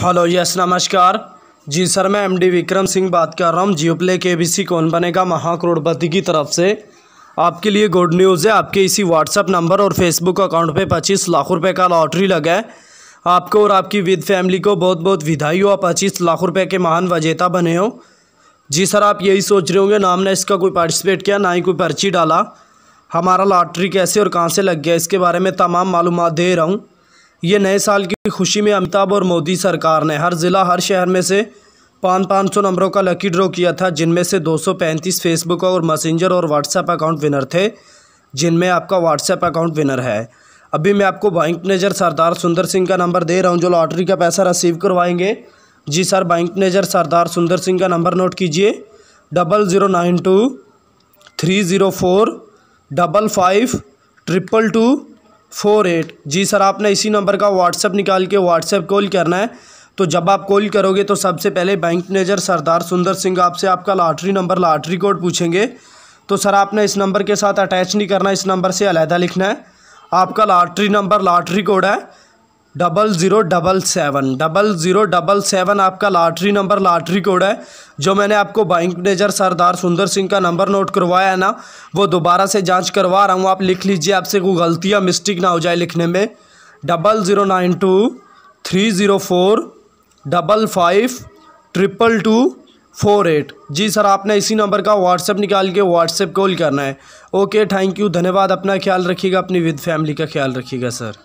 hello yes नमस्कार जी sir मैं एमडी विक्रम सिंह बात कर रहा हूँ जियो प्ले के बी कौन बनेगा महाकरोड़पति की तरफ से आपके लिए गुड न्यूज़ है आपके इसी व्हाट्सअप नंबर और फेसबुक अकाउंट पे पच्चीस लाख रुपए का लॉटरी लगा है आपको और आपकी विद फैमिली को बहुत बहुत विधाई हो आप पच्चीस लाख रुपये के महान वजेता बने हो जी सर आप यही सोच रहे होंगे नाम ने इसका कोई पार्टिसिपेट किया ना ही कोई पर्ची डाला हमारा लॉटरी कैसे और कहाँ से लग गया इसके बारे में तमाम मालूम दे रहा हूँ ये नए साल की खुशी में अमिताभ और मोदी सरकार ने हर ज़िला हर शहर में से पाँच पाँच सौ नंबरों का लकी ड्रॉ किया था जिनमें से दो सौ पैंतीस फेसबुक और मैसेंजर और व्हाट्सएप अकाउंट विनर थे जिनमें आपका व्हाट्सएप अकाउंट विनर है अभी मैं आपको बैंक मैनेजर सरदार सुंदर सिंह का नंबर दे रहा हूँ जो लॉटरी का पैसा रिसीव करवाएंगे जी sir bank manager Sardar Sundar Singh का नंबर नोट कीजिए double zero nine two three zero four double five triple two four eight जी सर आपने इसी नंबर का व्हाट्सअप निकाल के व्हाट्सएप कॉल करना है तो जब आप कॉल करोगे तो सबसे पहले बैंक मैनेजर सरदार सुंदर सिंह आपसे आपका लॉटरी नंबर लॉटरी कोड पूछेंगे तो सर आपने इस नंबर के साथ अटैच नहीं करना इस नंबर से अलहदा लिखना है आपका लॉटरी नंबर लॉटरी कोड है double zero double seven double zero double seven आपका लॉटरी नंबर लॉटरी कोड है जो मैंने आपको बैंक मैनेजर सरदार सुंदर सिंह का नंबर नोट करवाया है ना वो दोबारा से जांच करवा रहा हूँ आप लिख लीजिए आपसे कोई गलती या मिस्टेक ना हो जाए लिखने में double zero nine two three zero four double five triple two four eight जी सर आपने इसी नंबर का व्हाट्सएप निकाल के व्हाट्सएप कॉल करना है ओके थैंक यू धन्यवाद अपना ख्याल रखिएगा अपनी विद फैमिली का ख्याल रखिएगा सर